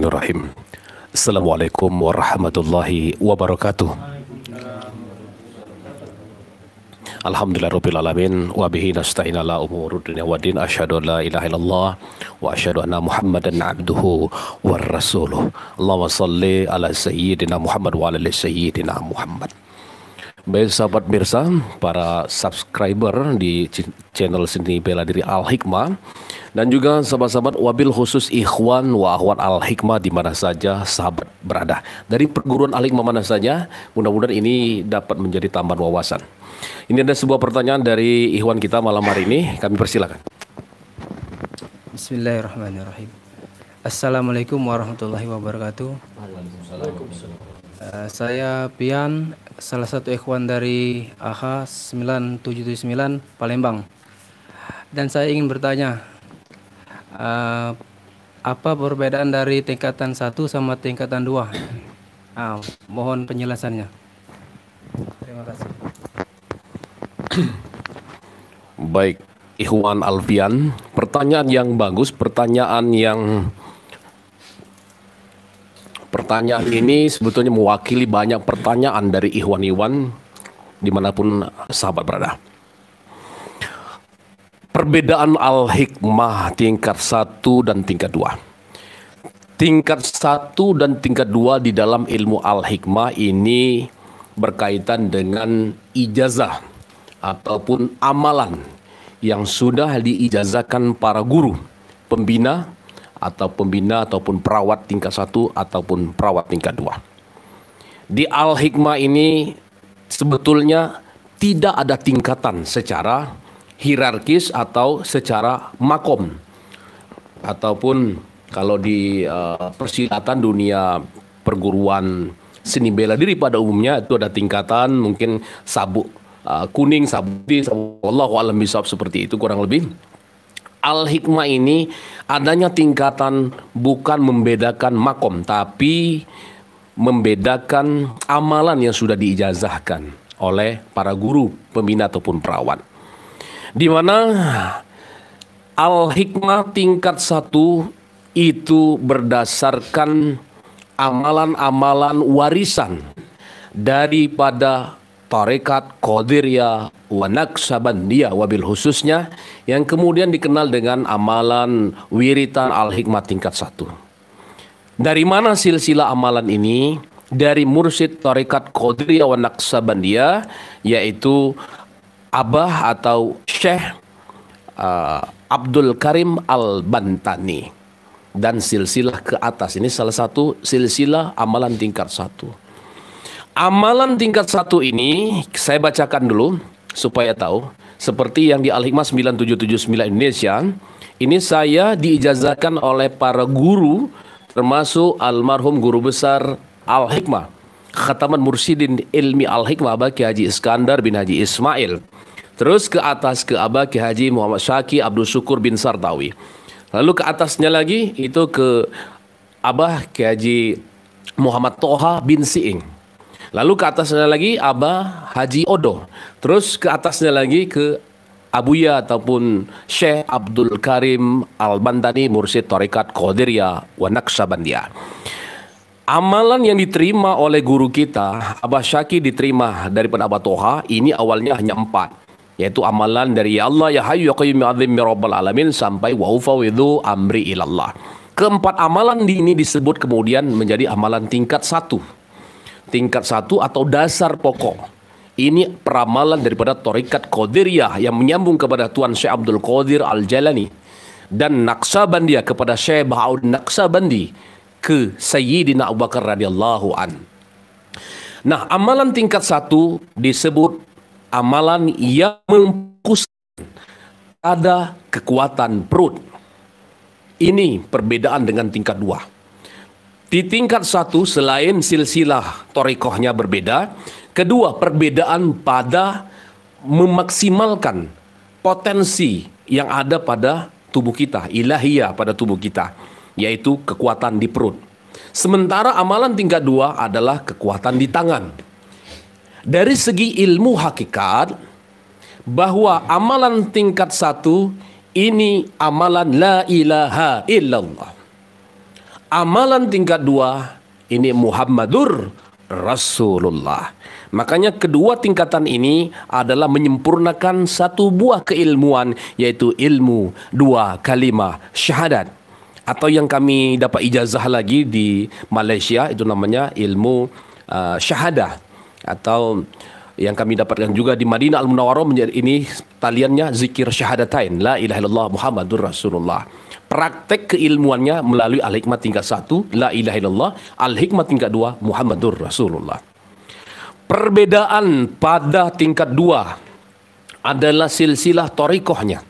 الرحمن الرحيم السلام عليكم ورحمة الله وبركاته الحمد لله رب العالمين وبه نستعين على أمور الدنيا والدين أشهد أن لا إله إلا الله وأشهد أن محمدا عبده ورسوله اللهم صل على سيدنا محمد وعلى سيدنا محمد Baik sahabat Mirsa, para subscriber di channel seni bela diri Al Hikmah dan juga sahabat-sahabat wabil khusus Ikhwan wa Ahwat Al Hikmah di mana saja sahabat berada. Dari perguruan Al Hikmah mana saja, mudah-mudahan ini dapat menjadi tambahan wawasan. Ini ada sebuah pertanyaan dari Ikhwan kita malam hari ini, kami persilakan. Bismillahirrahmanirrahim. Assalamualaikum warahmatullahi wabarakatuh. Waalaikumsalam. Eh, saya Pian, salah satu ikhwan dari Aha 9779 Palembang. Dan saya ingin bertanya, eh, apa perbedaan dari tingkatan 1 sama tingkatan 2? Nah, mohon penjelasannya. Terima kasih. Baik, Ikhwan Alfian, pertanyaan yang bagus, pertanyaan yang Pertanyaan ini sebetulnya mewakili banyak pertanyaan dari Ikhwan Iwan dimanapun sahabat berada. Perbedaan al-hikmah tingkat satu dan tingkat dua. Tingkat satu dan tingkat dua di dalam ilmu al-hikmah ini berkaitan dengan ijazah ataupun amalan yang sudah diijazahkan para guru, pembina, atau pembina ataupun perawat tingkat satu ataupun perawat tingkat dua. Di Al-Hikmah ini sebetulnya tidak ada tingkatan secara hierarkis atau secara makom ataupun kalau di uh, persilatan dunia perguruan seni bela diri pada umumnya itu ada tingkatan mungkin sabuk uh, kuning sabuk di sabuk Allah alam seperti itu kurang lebih Al-hikmah ini adanya tingkatan bukan membedakan makom tapi membedakan amalan yang sudah diijazahkan oleh para guru, pembina ataupun perawan. Di mana al-hikmah tingkat satu itu berdasarkan amalan-amalan warisan daripada tarekat Qadiriyah wa Naqsabandiyah wabil khususnya yang kemudian dikenal dengan amalan wiritan al-hikmah tingkat satu. Dari mana silsilah amalan ini? Dari mursyid tarekat Qadiriyah wa Naqsabandiyah yaitu Abah atau Syekh uh, Abdul Karim Al-Bantani dan silsilah ke atas ini salah satu silsilah amalan tingkat satu Amalan tingkat satu ini saya bacakan dulu supaya tahu. Seperti yang di Al-Hikmah 9779 Indonesia, ini saya diijazahkan oleh para guru termasuk almarhum guru besar Al-Hikmah. Khataman Mursidin Ilmi Al-Hikmah Abah Haji Iskandar bin Haji Ismail. Terus ke atas ke Abah Haji Muhammad Syaki Abdul Syukur bin Sartawi. Lalu ke atasnya lagi itu ke Abah Ki Muhammad Toha bin Siing. Lalu ke atasnya lagi Aba Haji Odo. Terus ke atasnya lagi ke Abuya ataupun Syekh Abdul Karim Al-Bandani Mursyid Tarekat Qadiriyah wa Naqsyabandiyah. Amalan yang diterima oleh guru kita, Abah Syaki diterima daripada Abah Toha, ini awalnya hanya empat. Yaitu amalan dari Ya Allah, Ya Hayu Ya Qayyum Ya Azim Ya Rabbal Alamin sampai Wa Ufawidhu Amri Ilallah. Keempat amalan ini disebut kemudian menjadi amalan tingkat satu tingkat satu atau dasar pokok. Ini peramalan daripada Torikat Qadiriyah yang menyambung kepada Tuan Syekh Abdul Qadir Al-Jalani dan Naksabandiyah kepada Syekh Bahaud Naksabandi ke Sayyidina Abu Bakar radhiyallahu an. Nah, amalan tingkat satu disebut amalan yang memfokuskan pada kekuatan perut. Ini perbedaan dengan tingkat dua. Di tingkat satu, selain silsilah torikohnya berbeda, kedua perbedaan pada memaksimalkan potensi yang ada pada tubuh kita, ilahiyah pada tubuh kita, yaitu kekuatan di perut. Sementara amalan tingkat dua adalah kekuatan di tangan. Dari segi ilmu hakikat, bahwa amalan tingkat satu ini amalan la ilaha illallah amalan tingkat dua ini Muhammadur Rasulullah. Makanya kedua tingkatan ini adalah menyempurnakan satu buah keilmuan yaitu ilmu dua kalimah syahadat atau yang kami dapat ijazah lagi di Malaysia itu namanya ilmu uh, syahadah atau yang kami dapatkan juga di Madinah Al Munawwarah menjadi ini taliannya zikir syahadatain la ilaha illallah Muhammadur Rasulullah praktek keilmuannya melalui Al-Hikmah tingkat satu La ilaha illallah, Al-Hikmah tingkat dua Muhammadur Rasulullah. Perbedaan pada tingkat dua adalah silsilah torikohnya.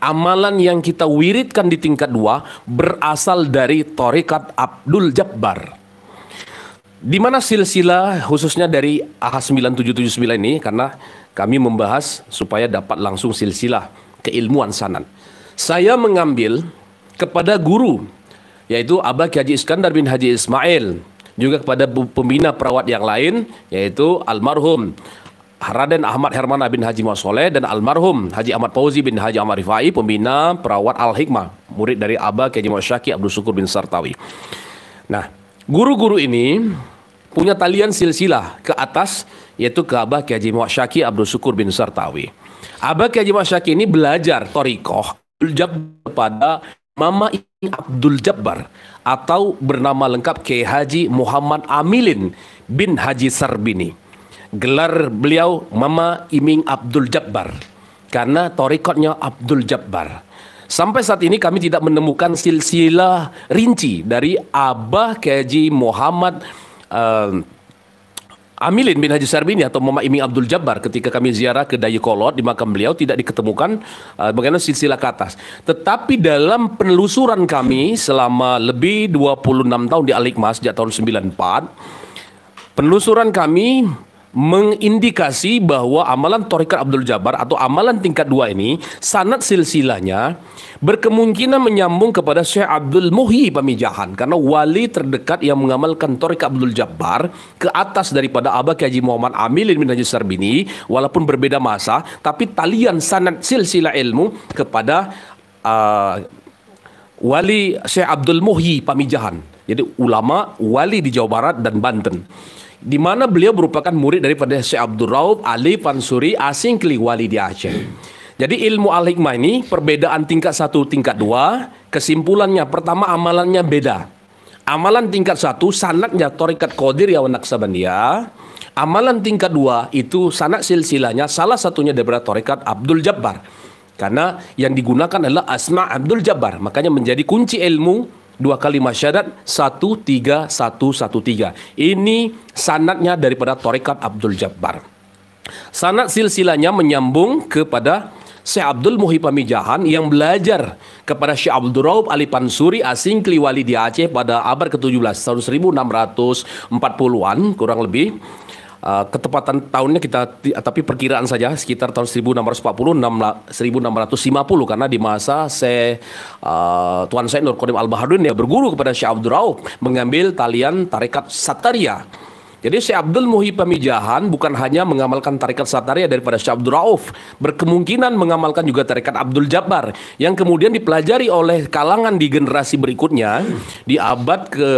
Amalan yang kita wiridkan di tingkat dua berasal dari torikat Abdul Jabbar. Di mana silsilah khususnya dari AH9779 ini karena kami membahas supaya dapat langsung silsilah keilmuan sanan. Saya mengambil kepada guru yaitu Abah Haji Iskandar bin Haji Ismail juga kepada pembina perawat yang lain yaitu almarhum Raden Ahmad Hermana bin Haji Masoleh dan almarhum Haji Ahmad Fauzi bin Haji Ahmad Rifai pembina perawat Al Hikmah murid dari Abah Kiai Syaki Abdul Syukur bin Sartawi. Nah, guru-guru ini punya talian silsilah ke atas yaitu ke Abah Kiai Syaki Abdul Syukur bin Sartawi. Abah Kiai Syaki ini belajar torikoh kepada Mama Abdul Jabbar atau bernama lengkap K Haji Muhammad Amilin bin Haji Sarbini. Gelar beliau Mama Iming Abdul Jabbar karena torikotnya Abdul Jabbar. Sampai saat ini kami tidak menemukan silsilah rinci dari Abah K Haji Muhammad uh, Amilin bin Haji Sarbini atau Mama Iming Abdul Jabbar ketika kami ziarah ke Dayakolot di makam beliau tidak diketemukan uh, bagaimana silsilah ke atas. Tetapi dalam penelusuran kami selama lebih 26 tahun di Alikmas sejak tahun 94 penelusuran kami mengindikasi bahwa amalan Torikat Abdul Jabbar atau amalan tingkat dua ini sanat silsilahnya berkemungkinan menyambung kepada Syekh Abdul Muhyi Pamijahan karena wali terdekat yang mengamalkan Torikat Abdul Jabbar ke atas daripada Abah Haji Muhammad Amilin bin Haji Sarbini walaupun berbeda masa tapi talian sanat silsilah ilmu kepada uh, wali Syekh Abdul Muhyi Pamijahan jadi ulama wali di Jawa Barat dan Banten di mana beliau merupakan murid daripada Syekh Abdul Rauf Ali Pansuri asing Kliwali di Aceh. Jadi ilmu al-hikmah ini perbedaan tingkat satu tingkat dua kesimpulannya pertama amalannya beda. Amalan tingkat satu sanatnya Torikat kodir ya Naksabandia. Amalan tingkat dua itu sanat silsilanya salah satunya daripada Torikat Abdul Jabbar. Karena yang digunakan adalah Asma Abdul Jabbar. Makanya menjadi kunci ilmu dua kali satu tiga satu satu tiga Ini sanatnya daripada Torikat Abdul Jabbar. Sanat silsilanya menyambung kepada Syekh Abdul Muhi Pamijahan yang belajar kepada Syekh Abdul Raub Ali Pansuri asing Kliwali di Aceh pada abad ke-17 tahun 1640-an kurang lebih Eh, ketepatan tahunnya kita eh, tapi perkiraan saja sekitar tahun 1640 1650 karena di masa se uh, eh, Tuan Syekh Nur Qodim Al-Bahadun ya berguru kepada Syekh Abdul Rauf mengambil talian tarekat Sataria. Jadi Syekh Abdul Muhi Pemijahan bukan hanya mengamalkan tarikat Sataria daripada Syekh Abdul Rauf, berkemungkinan mengamalkan juga tarikat Abdul Jabbar yang kemudian dipelajari oleh kalangan di generasi berikutnya di abad ke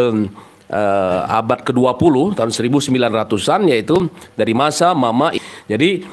uh, abad ke-20 tahun 1900-an yaitu dari masa Mama. Jadi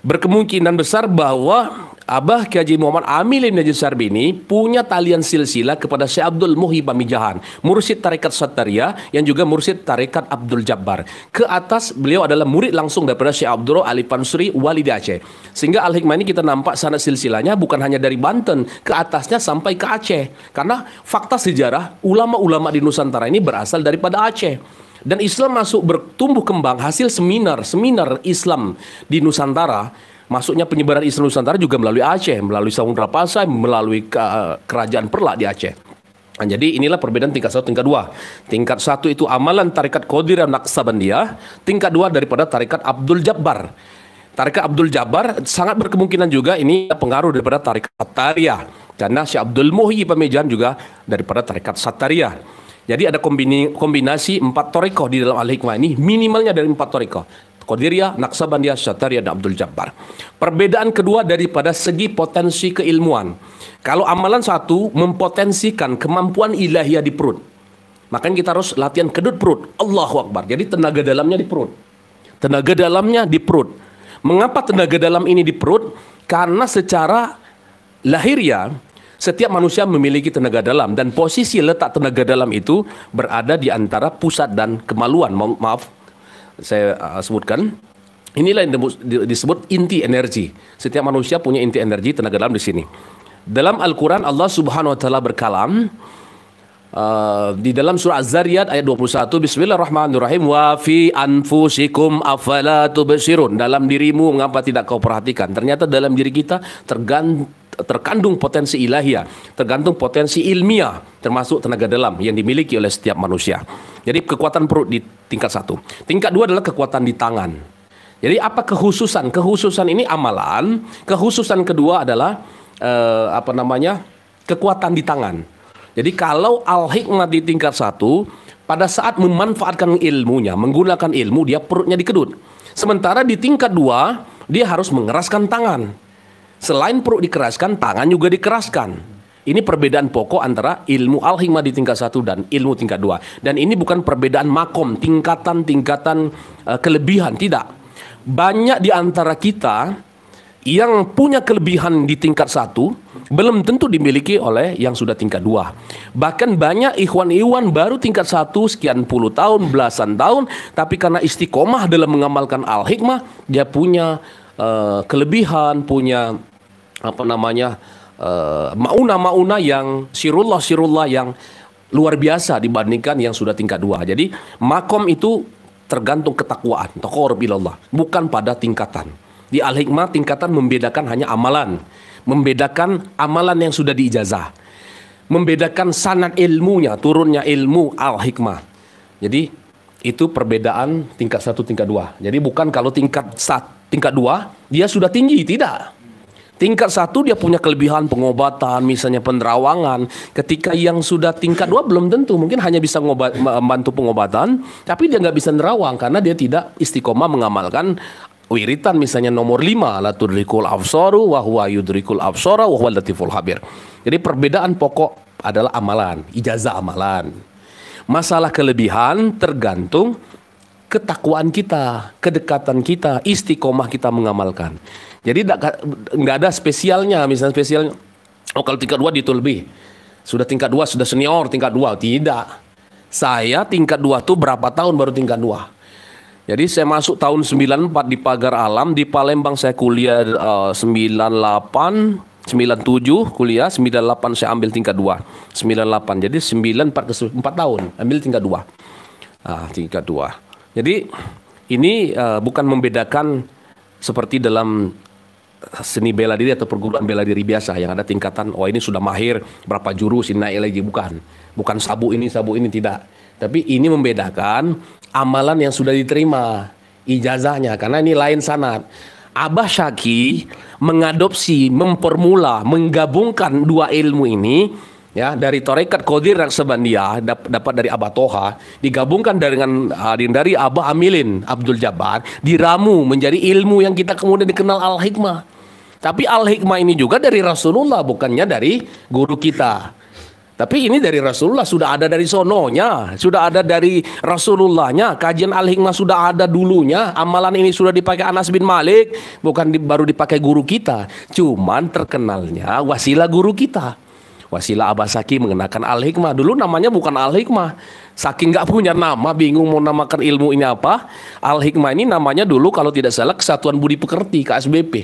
berkemungkinan besar bahwa Abah Haji Muhammad Amil bin Najib Sarbini punya talian silsilah kepada Syekh Abdul Muhi Pamijahan, mursyid tarekat Sattaria yang juga mursyid tarekat Abdul Jabbar. Ke atas beliau adalah murid langsung daripada Syekh Abdul Ali Pansuri Wali di Aceh. Sehingga Al Hikmah ini kita nampak sana silsilahnya bukan hanya dari Banten ke atasnya sampai ke Aceh. Karena fakta sejarah ulama-ulama di Nusantara ini berasal daripada Aceh dan Islam masuk bertumbuh kembang hasil seminar seminar Islam di Nusantara masuknya penyebaran Islam Nusantara juga melalui Aceh, melalui Samudra Pasai, melalui kerajaan Perlak di Aceh. Nah, jadi inilah perbedaan tingkat satu, tingkat dua. Tingkat satu itu amalan tarikat Qadir Naksabandia, tingkat dua daripada tarikat Abdul Jabbar. Tarikat Abdul Jabbar sangat berkemungkinan juga ini pengaruh daripada tarikat Sataria. Karena Syekh Abdul Muhyi Pamejan juga daripada tarikat Sataria. Jadi ada kombinasi, empat toriko di dalam al-hikmah ini, minimalnya dari empat toriko. Qadiria, Naksabandia Syataria, dan Abdul Jabbar. Perbedaan kedua daripada segi potensi keilmuan. Kalau amalan satu mempotensikan kemampuan ilahiyah di perut. Maka kita harus latihan kedut perut. Allahu Akbar. Jadi tenaga dalamnya di perut. Tenaga dalamnya di perut. Mengapa tenaga dalam ini di perut? Karena secara lahiriah setiap manusia memiliki tenaga dalam dan posisi letak tenaga dalam itu berada di antara pusat dan kemaluan. Maaf, saya uh, sebutkan. Inilah yang disebut inti energi. Setiap manusia punya inti energi tenaga dalam di sini. Dalam Al-Quran Allah subhanahu wa ta'ala berkalam. Uh, di dalam surah Az-Zariyat ayat 21 Bismillahirrahmanirrahim wa fi anfusikum afala tubsirun dalam dirimu mengapa tidak kau perhatikan ternyata dalam diri kita tergantung terkandung potensi ilahiyah, tergantung potensi ilmiah, termasuk tenaga dalam yang dimiliki oleh setiap manusia. Jadi kekuatan perut di tingkat satu. Tingkat dua adalah kekuatan di tangan. Jadi apa kehususan? Kehususan ini amalan. Kehususan kedua adalah eh, apa namanya? Kekuatan di tangan. Jadi kalau al hikmah di tingkat satu, pada saat memanfaatkan ilmunya, menggunakan ilmu, dia perutnya dikedut. Sementara di tingkat dua, dia harus mengeraskan tangan. Selain perut dikeraskan, tangan juga dikeraskan. Ini perbedaan pokok antara ilmu al-hikmah di tingkat satu dan ilmu tingkat dua. Dan ini bukan perbedaan makom, tingkatan-tingkatan uh, kelebihan, tidak. Banyak di antara kita yang punya kelebihan di tingkat satu belum tentu dimiliki oleh yang sudah tingkat dua. Bahkan banyak ikhwan-ikhwan baru tingkat satu sekian puluh tahun, belasan tahun, tapi karena istiqomah dalam mengamalkan al-hikmah, dia punya Eh, kelebihan, punya apa namanya eh, mauna mauna uh, yang sirullah-sirullah yang luar biasa dibandingkan yang sudah tingkat dua. Jadi makom itu tergantung ketakwaan, taqarrub bukan pada tingkatan. Di al-hikmah tingkatan membedakan hanya amalan, membedakan amalan yang sudah diijazah. Membedakan sanad ilmunya, turunnya ilmu al-hikmah. Jadi itu perbedaan tingkat satu tingkat dua. Jadi bukan kalau tingkat satu tingkat dua dia sudah tinggi tidak Tingkat satu dia punya kelebihan pengobatan, misalnya penerawangan. Ketika yang sudah tingkat dua belum tentu, mungkin hanya bisa ngobat, membantu pengobatan, tapi dia nggak bisa nerawang karena dia tidak istiqomah mengamalkan wiritan misalnya nomor lima la tudrikul absoru wa yudrikul absara wa latiful habir. Jadi perbedaan pokok adalah amalan, ijazah amalan. Masalah kelebihan tergantung ketakwaan kita, kedekatan kita, istiqomah kita mengamalkan. Jadi nggak ada spesialnya, misalnya spesialnya, oh kalau tingkat dua itu lebih. Sudah tingkat dua, sudah senior tingkat dua. Tidak. Saya tingkat dua tuh berapa tahun baru tingkat dua. Jadi saya masuk tahun 94 di Pagar Alam, di Palembang saya kuliah uh, 98, 97 kuliah, 98 saya ambil tingkat dua. 98. Jadi sembilan ke 4 tahun ambil tingkat dua, Ah, tingkat dua. Jadi ini uh, bukan membedakan seperti dalam seni bela diri atau perguruan bela diri biasa yang ada tingkatan oh ini sudah mahir berapa jurus ini naik lagi bukan bukan sabu ini sabu ini tidak tapi ini membedakan amalan yang sudah diterima ijazahnya karena ini lain sanat Abah Syaki mengadopsi mempermula menggabungkan dua ilmu ini ya dari Torekat Kodir Naksabandia dap, dapat dari Abah Toha digabungkan dengan uh, dari Abah Amilin Abdul Jabbar diramu menjadi ilmu yang kita kemudian dikenal Al Hikmah. Tapi Al Hikmah ini juga dari Rasulullah bukannya dari guru kita. Tapi ini dari Rasulullah sudah ada dari sononya, sudah ada dari Rasulullahnya, kajian Al-Hikmah sudah ada dulunya, amalan ini sudah dipakai Anas bin Malik, bukan di, baru dipakai guru kita, cuman terkenalnya wasilah guru kita. Wasila Abasaki mengenakan Al-Hikmah. Dulu namanya bukan Al-Hikmah. Saking gak punya nama, bingung mau namakan ilmu ini apa. Al-Hikmah ini namanya dulu kalau tidak salah Kesatuan Budi Pekerti, KSBP.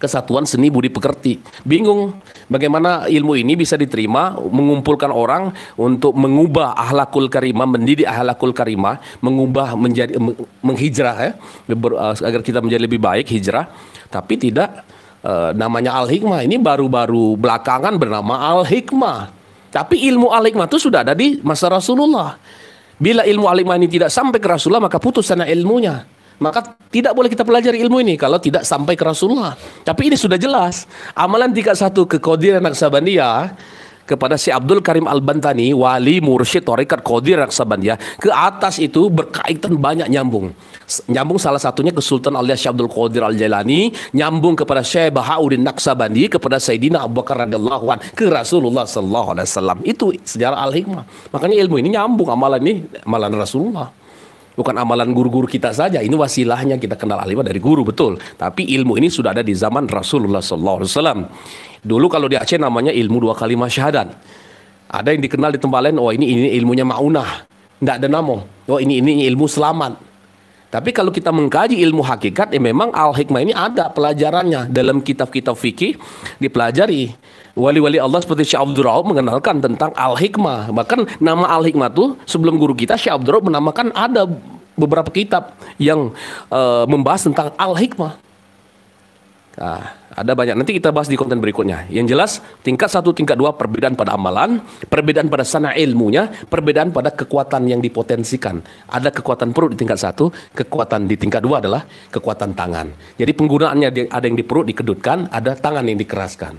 Kesatuan Seni Budi Pekerti. Bingung bagaimana ilmu ini bisa diterima, mengumpulkan orang untuk mengubah ahlakul karimah, mendidik ahlakul karimah, mengubah menjadi menghijrah ya, agar kita menjadi lebih baik hijrah, tapi tidak Eh, namanya Al Hikmah ini baru-baru belakangan bernama Al Hikmah. Tapi ilmu Al Hikmah itu sudah ada di masa Rasulullah. Bila ilmu Al Hikmah ini tidak sampai ke Rasulullah maka putus sana ilmunya. Maka tidak boleh kita pelajari ilmu ini kalau tidak sampai ke Rasulullah. Tapi ini sudah jelas. Amalan satu ke 31 anak Naksabandia kepada si Abdul Karim Al-Bantani, wali mursyid Tarikat Qadir Raksabandia, ke atas itu berkaitan banyak nyambung. Nyambung salah satunya ke Sultan alias Abdul Qadir Al-Jailani, nyambung kepada Syekh Bahauddin Naksabandi, kepada Sayyidina Abu Bakar radhiyallahu an, ke Rasulullah sallallahu alaihi wasallam. Itu sejarah al-hikmah. Makanya ilmu ini nyambung amalan ini, amalan Rasulullah bukan amalan guru-guru kita saja. Ini wasilahnya kita kenal al alimah dari guru betul. Tapi ilmu ini sudah ada di zaman Rasulullah Sallallahu Alaihi Wasallam Dulu kalau di Aceh namanya ilmu dua kalimat syahadat. Ada yang dikenal di tempat lain, oh ini ini ilmunya maunah. Tidak ada nama. Oh ini ini ilmu selamat. Tapi kalau kita mengkaji ilmu hakikat, ya memang al-hikmah ini ada pelajarannya dalam kitab-kitab fikih dipelajari. Wali-wali Allah seperti Syekh Abdul mengenalkan tentang al-hikmah. Bahkan nama al-hikmah itu sebelum guru kita Syekh Abdul menamakan ada beberapa kitab yang uh, membahas tentang al-hikmah. Nah, ada banyak. Nanti kita bahas di konten berikutnya. Yang jelas, tingkat satu, tingkat dua perbedaan pada amalan, perbedaan pada sana ilmunya, perbedaan pada kekuatan yang dipotensikan. Ada kekuatan perut di tingkat satu, kekuatan di tingkat dua adalah kekuatan tangan. Jadi penggunaannya ada yang di perut dikedutkan, ada tangan yang dikeraskan.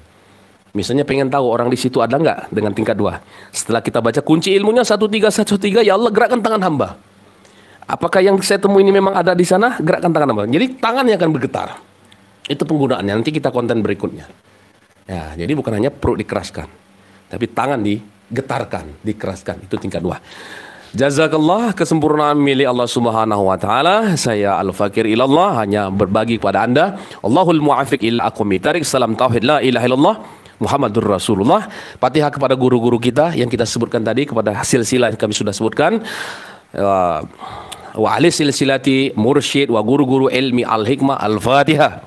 Misalnya pengen tahu orang di situ ada nggak dengan tingkat dua. Setelah kita baca kunci ilmunya satu satu tiga tiga, ya Allah gerakkan tangan hamba. Apakah yang saya temui ini memang ada di sana? Gerakkan tangan hamba. Jadi tangan yang akan bergetar. Itu penggunaannya. Nanti kita konten berikutnya. Ya, jadi bukan hanya perut dikeraskan, tapi tangan digetarkan, dikeraskan. Itu tingkat dua. Jazakallah kesempurnaan milik Allah Subhanahu wa taala. Saya Al Fakir ilallah hanya berbagi kepada anda. Allahul muafiq ila tarik. Salam tauhid la ilaha illallah. Muhammadur Rasulullah. Fatihah kepada guru-guru kita yang kita sebutkan tadi kepada silsilah yang kami sudah sebutkan. Uh, wa ahli silsilati mursyid wa guru-guru ilmi al-hikmah al-Fatihah.